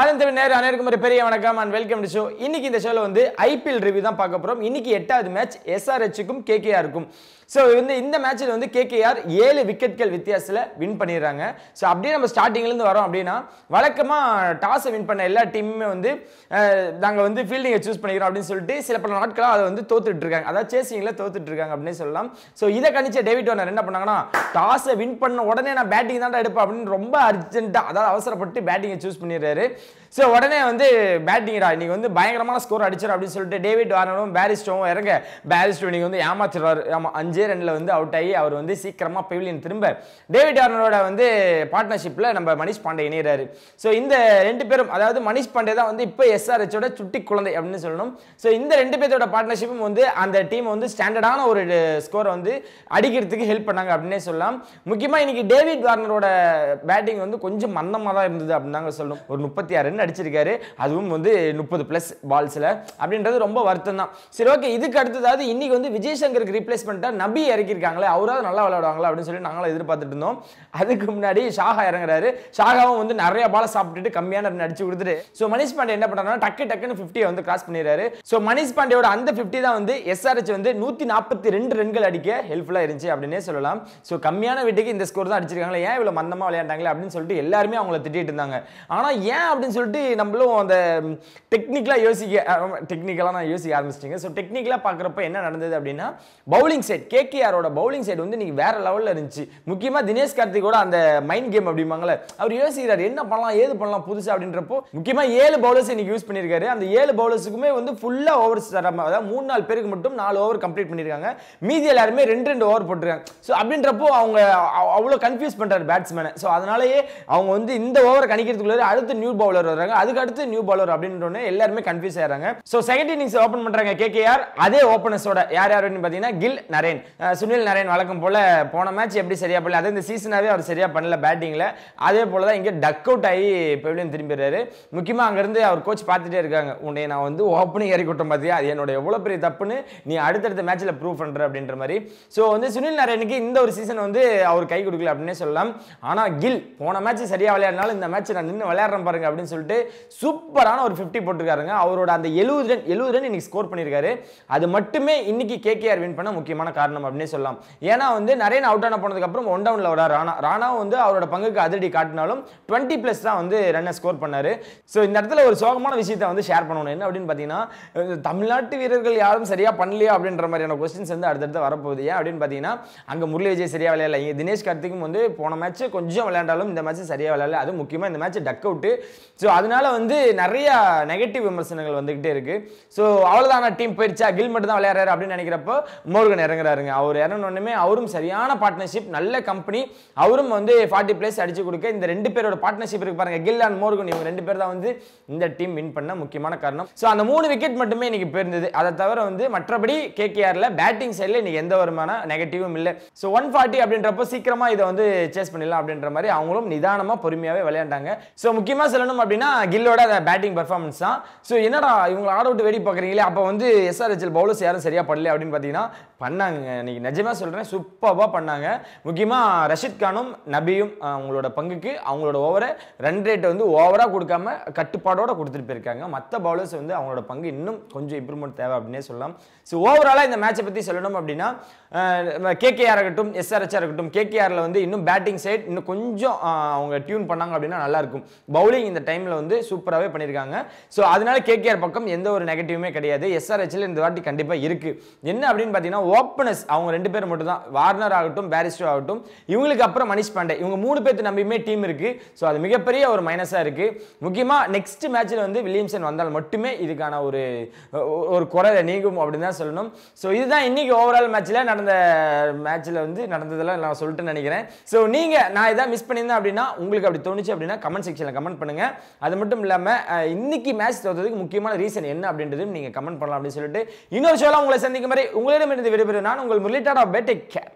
ஆனந்தவி நேரம் அனைவருக்கும் ஒரு பெரிய வணக்கம் அண்ட் வெல்கம் டு ஷோ இன்னைக்கு இந்த ஷோவில் வந்து ஐபிஎல் ரிவ்யூ தான் பார்க்க போகிறோம் இன்னைக்கு எட்டாவது மேட்ச் எஸ்ஆர்ஹெச்சுக்கும் கேகேஆருக்கும் ஸோ வந்து இந்த மேட்ச்சில் வந்து கேகேஆர் ஏழு விக்கெட்கள் வித்தியாசத்தில் வின் பண்ணிடுறாங்க ஸோ அப்படியே நம்ம ஸ்டார்டிங்லேருந்து வரோம் அப்படின்னா வழக்கமாக டாஸை வின் பண்ண எல்லா டீமுமே வந்து நாங்கள் வந்து ஃபீல்டிங்கை சூஸ் பண்ணிக்கிறோம் அப்படின்னு சொல்லிட்டு சில பல நாட்களாக அதை வந்து தோத்துட்டு இருக்காங்க அதாவது சேசிங்கில் தோத்துட்டு இருக்காங்க அப்படின்னு சொல்லலாம் ஸோ இதை கணிச்ச டேவிட் ஓனர் என்ன பண்ணாங்கன்னா டாஸை வின் பண்ண உடனே நான் பேட்டிங் தான் எடுப்பேன் அப்படின்னு ரொம்ப அர்ஜென்ட்டாக அதாவது அவசரப்பட்டு பேட்டிங்கை சூஸ் பண்ணிடுறாரு ஸோ உடனே வந்து பேட்டிங்கடா நீங்கள் வந்து பயங்கரமான ஸ்கோர் அடிச்சிடும் அப்படின்னு சொல்லிட்டு டேவிட் வாரனும் பேரிஸ்டோவும் இறங்க பேரிஸ்டோ இன்றைக்கி வந்து ஏமாத்திடுவார் ஆமாம் அஞ்சே ரெண்டில் வந்து அவுட் ஆகி அவர் வந்து சீக்கிரமாக பெவிலியன் திரும்ப டேவிட் வார்னரோட வந்து பார்ட்னர்ஷிப்பில் நம்ம மணிஷ் பாண்டே இணைகிறாரு ஸோ இந்த ரெண்டு பேரும் அதாவது மணிஷ் பாண்டே தான் வந்து இப்போ எஸ்ஆர்ஹெச்சோட சுட்டி குழந்தை அப்படின்னு சொல்லணும் ஸோ இந்த ரெண்டு பேர்த்தோட பார்ட்னர்ஷிப்பும் வந்து அந்த டீம் வந்து ஸ்டாண்டர்டான ஒரு ஸ்கோரை வந்து அடிக்கிறதுக்கு ஹெல்ப் பண்ணாங்க அப்படின்னே சொல்லலாம் சொல்லலாம் முக்கியமாக இன்னைக்கு டேவிட் வார்னரோட பேட்டிங் வந்து கொஞ்சம் மந்தமாக தான் இருந்தது அப்படின்னு தாங்க சொல்லணும் ஒரு முப்பத்தி ஆறு ரன் அடிச்சிருக்காரு அதுவும் வந்து முப்பது ப்ளஸ் பால்ஸில் அப்படின்றது ரொம்ப வருத்தம் தான் சரி ஓகே இதுக்கு அடுத்ததாவது இன்னைக்கு வந்து விஜய் சங்கருக்கு ரீப்ளேஸ்மெண்ட்டாக நபி இறக்கியிருக்காங்களே அவராவது நல்லா விளையாடுவாங்களா அப்படின்னு சொல்லி நாங்களும் எதிர்பார்த்துட்டு இருந்தோம் அதுக்கு முன்னாடி ஷாகா இறங்குறாரு ஷாகாவும் வந்து நிறைய பாலை சாப்பிட்டுட்டு கம்மியான ரன் அடிச்சு கொடுத்துட்டு ஸோ மணிஷ் பாண்டே என்ன பண்ணுறாங்கன்னா டக்கு டக்குன்னு ஃபிஃப்டியை வந்து கிராஸ் பண்ணிடுறாரு ஸோ மனிஷ் பாண்டேயோட அந்த ஃபிஃப்டி தான் வந்து வந்து நூற்றி நாற்பத்தி ரெண்டு ரன்கள் அடிக்க ஹெல்ப்ஃபுல்லாக இருந்துச்சு அப்படின்னே சொல்லலாம் ஸோ கம்மியான வீட்டுக்கு இந்த ஸ்கோர் தான் அடிச்சிருக்காங்களே ஏன் இவ்வளோ மந்தமாக விளையாண்டாங்களே அப்படின்னு சொல்லிட்டு எல்லாருமே அவங்கள திட்டிகிட்டு இருந்தாங்க ஆனால் ஏன் அப்படின்னு சொல்லிட்டு நம்மளும் அந்த டெக்னிக்கலாக யோசிக்க டெக்னிக்கலாக நான் யோசிக்க ஆரம்பிச்சிட்டிங்க ஸோ டெக்னிக்கலாக பார்க்குறப்ப என்ன நடந்தது அப்படின்னா பவுலிங் சைட் கேகேஆரோட பவுலிங் சைட் வந்து நீங்கள் வேறு லெவலில் இருந்துச்சு முக்கியமாக தினேஷ் கூட அந்த மைண்ட் கேம் அப்படிம்பாங்களே அவர் யோசிக்கிறார் என்ன பண்ணலாம் ஏது பண்ணலாம் புதுசு அப்படின்றப்போ முக்கியமாக ஏழு பவுலர்ஸ் இன்னைக்கு யூஸ் பண்ணியிருக்காரு அந்த ஏழு பவுலர்ஸுக்குமே வந்து ஃபுல்லாக ஓவர்ஸ் தராமல் அதாவது மூணு நாலு பேருக்கு மட்டும் நாலு ஓவர் கம்ப்ளீட் பண்ணியிருக்காங்க மீதி எல்லாருமே ரெண்டு ரெண்டு ஓவர் போட்டிருக்காங்க ஸோ அப்படின்றப்போ அவங்க அவ்வளோ கன்ஃபியூஸ் பண்ணுறாரு பேட்ஸ்மேனை ஸோ அதனாலேயே அவங்க வந்து இந்த ஓவரை கணிக்கிறதுக்குள்ளே அடுத்து நியூ பவுலர் வர்றாங்க அதுக்கு அடுத்து நியூ பவுலர் அப்படின்றோடனே எல்லாருமே கன்ஃபியூஸ் ஆகிறாங்க ஸோ செகண்ட் இன்னிங்ஸ் ஓப்பன் பண்ணுறாங்க கேஆர் அதே ஓப்பனர்ஸோட யார் யார் அப்படின்னு பார்த்தீங்கன்னா கில் நரேன் சுனில் நரேன் வழக்கம் போல் போன மேட்ச் எப்படி சரியாக பண்ணல அதே இந்த சீசனாகவே அவர் சரியாக பண்ணல பேட்டிங்கில் அதே போல் தான் இங்கே டக் அவுட் ஆகி பெவிலியன் திரும்பிடுறாரு முக்கியமாக அங்கேருந்து அவர் கோச் பார்த்துட்டே இருக்காங்க உன்னை நான் வந்து ஓப்பனிங் இறக்கிவிட்டோம் பார்த்தியா அது என்னோட எவ்வளோ பெரிய தப்புன்னு நீ அடுத்தடுத்த மேட்ச்சில் ப்ரூவ் பண்ணுற அப்படின்ற மாதிரி ஸோ வந்து சுனில் நரேனுக்கு இந்த ஒரு சீசன் வந்து அவர் கை கொடுக்கல அப்படின்னே சொல்லலாம் ஆனால் கில் போன மேட்ச் சரியாக விளையாடினாலும் இந்த மேட்ச் நான் நின்று விளையாடுறேன் பாருங்க அப்படின்னு சொல்லிட்டு சூப்பரான ஒரு ஃபிஃப்டி போட்டிருக்காருங்க அவரோட அந்த எழுபது ரன் எழுபது ரன் இன்னைக்கு ஸ்கோர் பண்ணியிருக்காரு அது மட்டுமே இன்னைக்கு கேகேஆர் வின் பண்ண முக்கியமான காரணம் அப்படின்னே சொல்லலாம் ஏன்னா வந்து நிறைய அவுட் ஆன போனதுக்கப்புறம் ஒன் டவுனில் வர ராணா ராணா வந்து அவரோட பங்குக்கு அதிரடி காட்டினாலும் டுவெண்ட்டி ப்ளஸ் தான் வந்து ரன்னை ஸ்கோர் பண்ணார் ஸோ இந்த இடத்துல ஒரு சோகமான விஷயத்தை வந்து ஷேர் பண்ணணும் என்ன அப்படின்னு பார்த்தீங்கன்னா தமிழ்நாட்டு வீரர்கள் யாரும் சரியாக பண்ணலையா அப்படின்ற மாதிரியான கொஸ்டின்ஸ் வந்து அடுத்தடுத்து வரப்போகுது ஏன் அப்படின்னு பார்த்தீங்கன்னா அங்கே முரளி விஜய் சரியாக விளையாடல தினேஷ் கார்த்திக்கும் வந்து போன மேட்ச் கொஞ்சம் விளையாண்டாலும் இந்த மேட்ச் சரியாக விளையாடல அது முக்கியமாக இந்த மேட்ச் டக் அவுட்டு ஸோ அதனால வந்து நிறைய நெகட்டிவ் விமர்சனங்கள் வந்துகிட்டே இருக்கு ஸோ அவ்வளோதான டீம் போயிடுச்சா கில் மட்டும் தான் விளையாடுறாரு அப்படின்னு நினைக்கிறப்போ மோர்கன் இறங்குறாருங்க அவர் இறங்கினோடனே அவரும் சரியான பார்ட்னர்ஷிப் நல்ல கம்பெனி அவரும் வந்து ஃபார்ட்டி பிளேஸ் அடிச்சு கொடுக்க இந்த ரெண்டு பேரோட பார்ட்னர்ஷிப் இருக்கு பாருங்க கில் அண்ட் மோர்கன் இவங்க ரெண்டு பேர் தான் வந்து இந்த டீம் வின் பண்ண முக்கியமான காரணம் ஸோ அந்த மூணு விக்கெட் மட்டுமே இன்னைக்கு போயிருந்தது அதை தவிர வந்து மற்றபடி கேகேஆரில் பேட்டிங் சைடில் இன்னைக்கு எந்த வருமான நெகட்டிவும் இல்லை ஸோ ஒன் ஃபார்ட்டி அப்படின்றப்ப சீக்கிரமாக இதை வந்து சேஸ் பண்ணிடலாம் அப்படின்ற மாதிரி அவங்களும் நிதானமாக பொறுமையாகவே விளையாண்டாங்க ஸோ முக்கியமாக சொல்லணும் அப்படின்னா கில்லோட அந்த பேட்டிங் பர்ஃபார்மன்ஸ் தான் ஸோ என்னடா இவங்க ஆட் அவுட் வெடி பார்க்குறீங்களே அப்போ வந்து எஸ்ஆர்ஹெச்எல் பவுலர்ஸ் யாரும் சரியாக பண்ணல அப்படின்னு பார்த்தீங்கன்னா பண்ணாங்க இன்னைக்கு நிஜமாக சொல்கிறேன் சூப்பராக பண்ணாங்க முக்கியமாக ரஷித் கானும் நபியும் அவங்களோட பங்குக்கு அவங்களோட ஓவரை ரன் ரேட்டை வந்து ஓவராக கொடுக்காம கட்டுப்பாடோடு கொடுத்துட்டு போயிருக்காங்க மற்ற பவுலர்ஸ் வந்து அவங்களோட பங்கு இன்னும் கொஞ்சம் இம்ப்ரூவ்மெண்ட் தேவை அப்படின்னே சொல்லலாம் ஸோ ஓவராலாக இந்த மேட்சை பற்றி சொல்லணும் அப்படின்னா கேகேஆர் ஆகட்டும் எஸ்ஆர்ஹெச் மேட்சாக இருக்கட்டும் கேகேஆரில் வந்து இன்னும் பேட்டிங் சைட் இன்னும் கொஞ்சம் அவங்க டியூன் பண்ணாங்க அப்படின்னா நல்லாயிருக்கும் பவுலிங் இந்த டைமில் வந்து சூப்பராகவே பண்ணியிருக்காங்க ஸோ அதனால கேகேஆர் பக்கம் எந்த ஒரு நெகட்டிவுமே கிடையாது எஸ்ஆர்ஹெச்சில் இந்த வாட்டி கண்டிப்பாக இருக்குது என்ன அப்படின்னு பார்த்தீங்கன்னா ஓப்பனஸ் அவங்க ரெண்டு பேர் மட்டும் தான் வார்னர் ஆகட்டும் பேரிஸ்டர் ஆகட்டும் இவங்களுக்கு அப்புறம் மணிஷ் பாண்டே இவங்க மூணு பேர்த்து நம்பியுமே டீம் இருக்குது ஸோ அது மிகப்பெரிய ஒரு மைனஸாக இருக்குது முக்கியமாக நெக்ஸ்ட் மேட்ச்சில் வந்து வில்லியம்சன் வந்தால் மட்டுமே இதுக்கான ஒரு ஒரு குறை நீங்கும் அப்படின்னு தான் சொல்லணும் ஸோ இதுதான் இன்றைக்கி ஓவரால் மேட்ச்சில் நடந்த மேட்ச்சில் வந்து நடந்தது இதெல்லாம் நான் சொல்லிட்டு நினைக்கிறேன் ஸோ நீங்கள் நான் இதை மிஸ் பண்ணியிருந்தேன் அப்படின்னா உங்களுக்கு அப்படி தோணுச்சு அப்படின்னா கமெண்ட் செக்ஷனில் கமெண்ட் பண்ணுங்கள் அது மட்டும் இல்லாமல் இன்னைக்கு மேட்ச் தோற்றதுக்கு முக்கியமான ரீசன் என்ன அப்படின்றதும் நீங்கள் கமெண்ட் பண்ணலாம் அப்படின்னு சொல்லிட்டு இன்னொரு ஷோலாம் உங்களை சந்திக்கும் மாதிரி இருந்து விடைபெறும் நான் உங்கள் முரளிட்டாடா பேட்டை கேர்